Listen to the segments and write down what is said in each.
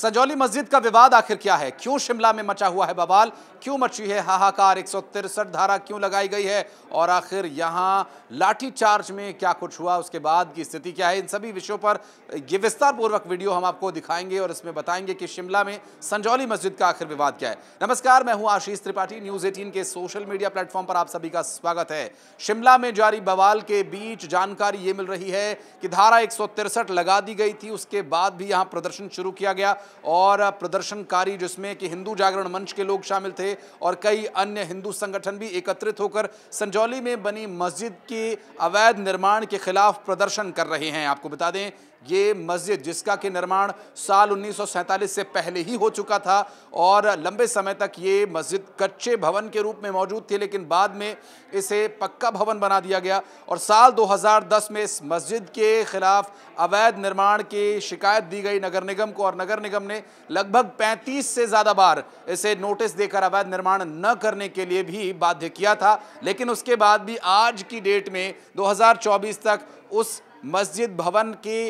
सजौली मस्जिद का विवाद आखिर क्या है क्यों शिमला में मचा हुआ है बवाल क्यों मची है हाहाकार एक धारा क्यों लगाई गई है और आखिर यहाँ लाठीचार्ज में क्या कुछ हुआ उसके बाद की स्थिति क्या है इन सभी विषयों पर ये विस्तारपूर्वक वीडियो हम आपको दिखाएंगे और इसमें बताएंगे कि शिमला में संजौली मस्जिद का आखिर विवाद क्या है नमस्कार मैं हूँ आशीष त्रिपाठी न्यूज़ एटीन के सोशल मीडिया प्लेटफॉर्म पर आप सभी का स्वागत है शिमला में जारी बवाल के बीच जानकारी ये मिल रही है कि धारा एक लगा दी गई थी उसके बाद भी यहाँ प्रदर्शन शुरू किया गया और प्रदर्शनकारी जिसमें कि हिंदू जागरण मंच के लोग शामिल थे और कई अन्य हिंदू संगठन भी एकत्रित होकर संजौली में बनी मस्जिद के अवैध निर्माण के खिलाफ प्रदर्शन कर रहे हैं आपको बता दें ये मस्जिद जिसका कि निर्माण साल 1947 से पहले ही हो चुका था और लंबे समय तक ये मस्जिद कच्चे भवन के रूप में मौजूद थी लेकिन बाद में इसे पक्का भवन बना दिया गया और साल 2010 में इस मस्जिद के ख़िलाफ़ अवैध निर्माण की शिकायत दी गई नगर निगम को और नगर निगम ने लगभग 35 से ज़्यादा बार इसे नोटिस देकर अवैध निर्माण न करने के लिए भी बाध्य किया था लेकिन उसके बाद भी आज की डेट में दो तक उस मस्जिद भवन की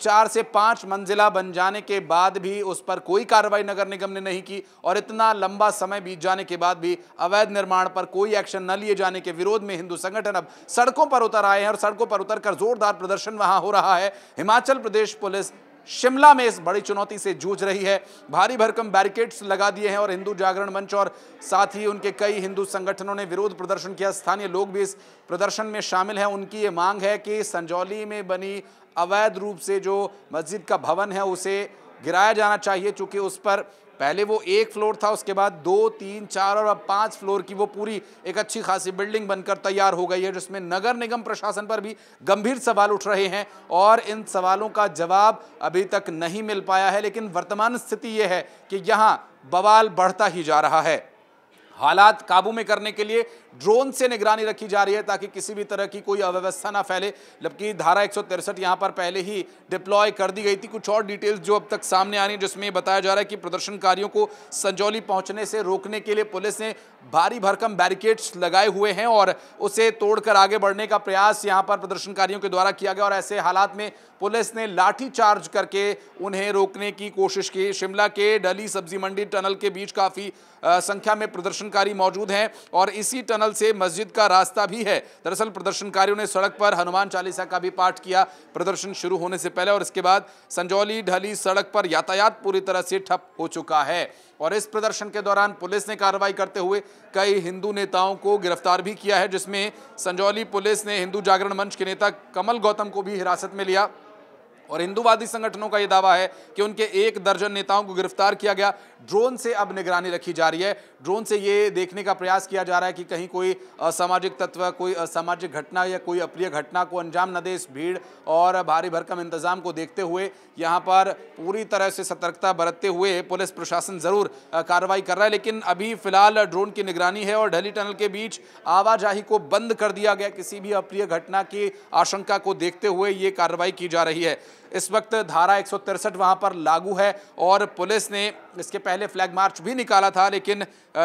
चार से पांच मंजिला बन जाने के बाद भी उस पर कोई कार्रवाई नगर निगम ने नहीं की और इतना लंबा समय बीत जाने के बाद भी अवैध निर्माण पर कोई एक्शन न लिए जाने के विरोध में हिंदू संगठन अब सड़कों पर उतर आए हैं और सड़कों पर उतर जोरदार प्रदर्शन वहां हो रहा है हिमाचल प्रदेश पुलिस शिमला में इस बड़ी चुनौती से जूझ रही है भारी भरकम बैरिकेड्स लगा दिए हैं और हिंदू जागरण मंच और साथ ही उनके कई हिंदू संगठनों ने विरोध प्रदर्शन किया स्थानीय लोग भी इस प्रदर्शन में शामिल हैं उनकी ये मांग है कि संजौली में बनी अवैध रूप से जो मस्जिद का भवन है उसे गिराया जाना चाहिए चूँकि उस पर पहले वो एक फ्लोर था उसके बाद दो तीन चार और अब पांच फ्लोर की वो पूरी एक अच्छी खासी बिल्डिंग बनकर तैयार हो गई है जिसमें नगर निगम प्रशासन पर भी गंभीर सवाल उठ रहे हैं और इन सवालों का जवाब अभी तक नहीं मिल पाया है लेकिन वर्तमान स्थिति ये है कि यहाँ बवाल बढ़ता ही जा रहा है हालात काबू में करने के लिए ड्रोन से निगरानी रखी जा रही है ताकि किसी भी तरह की कोई अव्यवस्था ना फैले जबकि धारा एक सौ यहाँ पर पहले ही डिप्लॉय कर दी गई थी कुछ और डिटेल्स जो अब तक सामने आ रही है जिसमें बताया जा रहा है कि प्रदर्शनकारियों को संजौली पहुंचने से रोकने के लिए पुलिस ने भारी भरकम बैरिकेड्स लगाए हुए हैं और उसे तोड़कर आगे बढ़ने का प्रयास यहाँ पर प्रदर्शनकारियों के द्वारा किया गया और ऐसे हालात में पुलिस ने लाठी चार्ज करके उन्हें रोकने की कोशिश की शिमला के डली सब्जी मंडी टनल के बीच काफ़ी संख्या में प्रदर्शनकारी मौजूद हैं और इसी टनल टनल से मस्जिद का रास्ता भी है दरअसल प्रदर्शनकारियों ने सड़क पर हनुमान चालीसा का भी पाठ किया प्रदर्शन शुरू होने से पहले और इसके बाद संजौली ढली सड़क पर यातायात पूरी तरह से ठप हो चुका है और इस प्रदर्शन के दौरान पुलिस ने कार्रवाई करते हुए कई हिंदू नेताओं को गिरफ्तार भी किया है जिसमें संजौली पुलिस ने हिंदू जागरण मंच के नेता कमल गौतम को भी हिरासत में लिया और हिंदूवादी संगठनों का यह दावा है कि उनके एक दर्जन नेताओं को गिरफ्तार किया गया ड्रोन से अब निगरानी रखी जा रही है ड्रोन से ये देखने का प्रयास किया जा रहा है कि कहीं कोई असामाजिक तत्व कोई असामाजिक घटना या कोई अप्रिय घटना को अंजाम न दे इस भीड़ और भारी भरकम इंतजाम को देखते हुए यहाँ पर पूरी तरह से सतर्कता बरतते हुए पुलिस प्रशासन ज़रूर कार्रवाई कर रहा है लेकिन अभी फिलहाल ड्रोन की निगरानी है और ढली टनल के बीच आवाजाही को बंद कर दिया गया किसी भी अप्रिय घटना की आशंका को देखते हुए ये कार्रवाई की जा रही है इस वक्त धारा एक वहां पर लागू है और पुलिस ने इसके पहले फ्लैग मार्च भी निकाला था लेकिन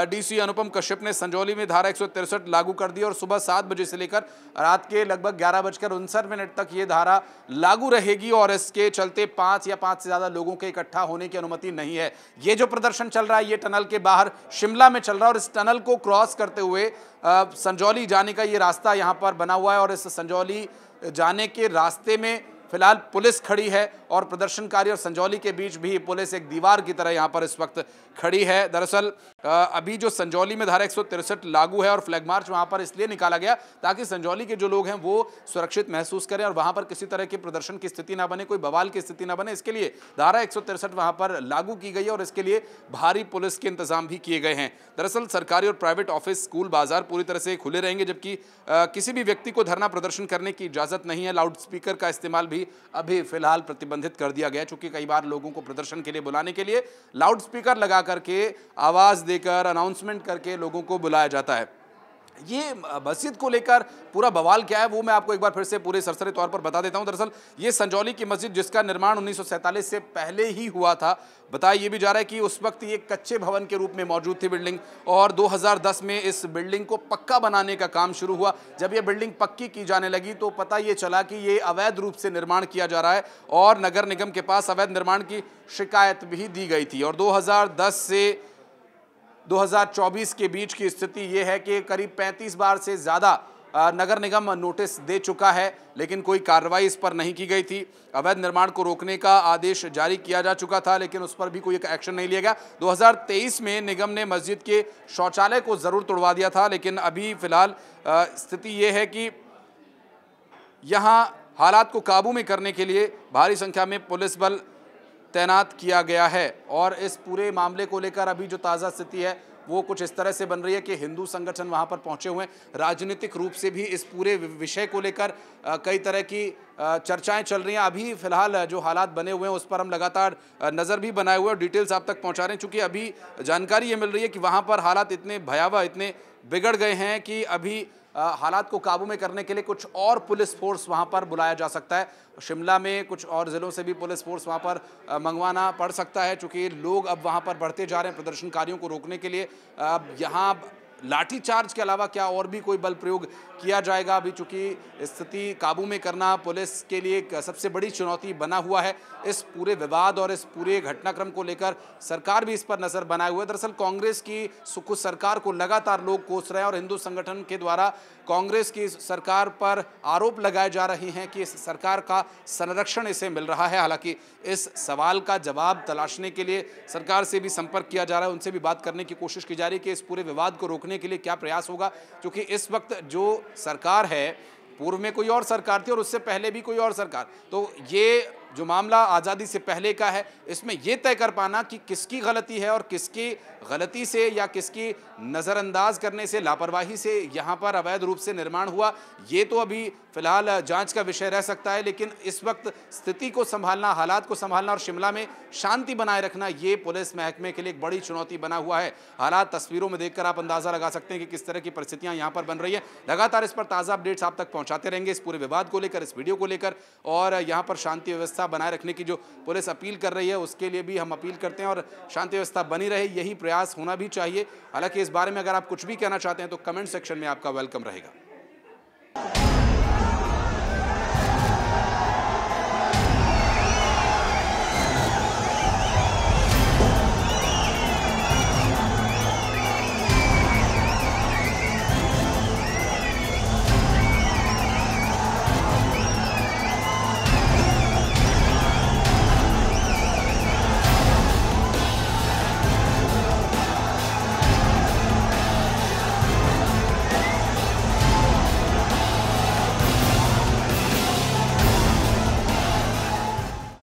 डीसी अनुपम कश्यप ने संजौली में धारा एक लागू कर दी और सुबह सात बजे से लेकर रात के लगभग ग्यारह बजकर उनसठ मिनट तक ये धारा लागू रहेगी और इसके चलते पाँच या पाँच से ज़्यादा लोगों के इकट्ठा होने की अनुमति नहीं है ये जो प्रदर्शन चल रहा है ये टनल के बाहर शिमला में चल रहा है और इस टनल को क्रॉस करते हुए संजौली जाने का ये रास्ता यहाँ पर बना हुआ है और इस संजौली जाने के रास्ते में फिलहाल पुलिस खड़ी है और प्रदर्शनकारी और संजौली के बीच भी पुलिस एक दीवार की तरह यहाँ पर इस वक्त खड़ी है दरअसल अभी जो संजौली में धारा एक लागू है और फ्लैग मार्च वहाँ पर इसलिए निकाला गया ताकि संजौली के जो लोग हैं वो सुरक्षित महसूस करें और वहाँ पर किसी तरह की प्रदर्शन की स्थिति ना बने कोई बवाल की स्थिति ना बने इसके लिए धारा एक सौ पर लागू की गई है और इसके लिए भारी पुलिस के इंतजाम भी किए गए हैं दरअसल सरकारी और प्राइवेट ऑफिस स्कूल बाजार पूरी तरह से खुले रहेंगे जबकि किसी भी व्यक्ति को धरना प्रदर्शन करने की इजाज़त नहीं है लाउडस्पीकर का इस्तेमाल भी भी अभी फिलहाल प्रतिबंधित कर दिया गया चूंकि कई बार लोगों को प्रदर्शन के लिए बुलाने के लिए लाउड स्पीकर लगा करके आवाज़ देकर अनाउंसमेंट करके लोगों को बुलाया जाता है ये मस्जिद को लेकर पूरा बवाल क्या है वो मैं आपको एक बार फिर से पूरे सरसरे तौर पर बता देता हूं दरअसल ये संजौली की मस्जिद जिसका निर्माण उन्नीस से पहले ही हुआ था बताया ये भी जा रहा है कि उस वक्त ये कच्चे भवन के रूप में मौजूद थी बिल्डिंग और 2010 में इस बिल्डिंग को पक्का बनाने का काम शुरू हुआ जब ये बिल्डिंग पक्की की जाने लगी तो पता ये चला कि ये अवैध रूप से निर्माण किया जा रहा है और नगर निगम के पास अवैध निर्माण की शिकायत भी दी गई थी और दो से 2024 के बीच की स्थिति ये है कि करीब 35 बार से ज़्यादा नगर निगम नोटिस दे चुका है लेकिन कोई कार्रवाई इस पर नहीं की गई थी अवैध निर्माण को रोकने का आदेश जारी किया जा चुका था लेकिन उस पर भी कोई एक्शन नहीं लिया गया 2023 में निगम ने मस्जिद के शौचालय को ज़रूर तोड़वा दिया था लेकिन अभी फ़िलहाल स्थिति ये है कि यहाँ हालात को काबू में करने के लिए भारी संख्या में पुलिस बल तैनात किया गया है और इस पूरे मामले को लेकर अभी जो ताज़ा स्थिति है वो कुछ इस तरह से बन रही है कि हिंदू संगठन वहाँ पर पहुँचे हुए हैं राजनीतिक रूप से भी इस पूरे विषय को लेकर कई तरह की चर्चाएं चल रही हैं अभी फिलहाल जो हालात बने हुए हैं उस पर हम लगातार नज़र भी बनाए हुए हैं डिटेल्स आप तक पहुँचा रहे हैं चूँकि अभी जानकारी ये मिल रही है कि वहाँ पर हालात इतने भयावह इतने बिगड़ गए हैं कि अभी हालात को काबू में करने के लिए कुछ और पुलिस फोर्स वहाँ पर बुलाया जा सकता है शिमला में कुछ और ज़िलों से भी पुलिस फोर्स वहाँ पर मंगवाना पड़ सकता है चूँकि लोग अब वहाँ पर बढ़ते जा रहे हैं प्रदर्शनकारियों को रोकने के लिए अब यहाँ लाठीचार्ज के अलावा क्या और भी कोई बल प्रयोग किया जाएगा अभी चूँकि स्थिति काबू में करना पुलिस के लिए एक सबसे बड़ी चुनौती बना हुआ है इस पूरे विवाद और इस पूरे घटनाक्रम को लेकर सरकार भी इस पर नज़र बनाए हुए दरअसल कांग्रेस की कुछ सरकार को लगातार लोग कोस रहे हैं और हिंदू संगठन के द्वारा कांग्रेस की सरकार पर आरोप लगाए जा रहे हैं कि इस सरकार का संरक्षण इसे मिल रहा है हालांकि इस सवाल का जवाब तलाशने के लिए सरकार से भी संपर्क किया जा रहा है उनसे भी बात करने की कोशिश की जा रही है कि इस पूरे विवाद को रोकने के लिए क्या प्रयास होगा क्योंकि इस वक्त जो सरकार है पूर्व में कोई और सरकार थी और उससे पहले भी कोई और सरकार तो ये जो मामला आज़ादी से पहले का है इसमें यह तय कर पाना कि किसकी गलती है और किसकी गलती से या किसकी नज़रअंदाज करने से लापरवाही से यहाँ पर अवैध रूप से निर्माण हुआ ये तो अभी फ़िलहाल जांच का विषय रह सकता है लेकिन इस वक्त स्थिति को संभालना हालात को संभालना और शिमला में शांति बनाए रखना ये पुलिस महकमे के लिए एक बड़ी चुनौती बना हुआ है हालात तस्वीरों में देखकर आप अंदाज़ा लगा सकते हैं कि किस तरह की परिस्थितियाँ यहाँ पर बन रही है लगातार इस पर ताज़ा अपडेट्स आप तक पहुँचाते रहेंगे इस पूरे विवाद को लेकर इस वीडियो को लेकर और यहाँ पर शांति व्यवस्था व्यवस्था बनाए रखने की जो पुलिस अपील कर रही है उसके लिए भी हम अपील करते हैं और शांति व्यवस्था बनी रहे यही प्रयास होना भी चाहिए हालांकि इस बारे में अगर आप कुछ भी कहना चाहते हैं तो कमेंट सेक्शन में आपका वेलकम रहेगा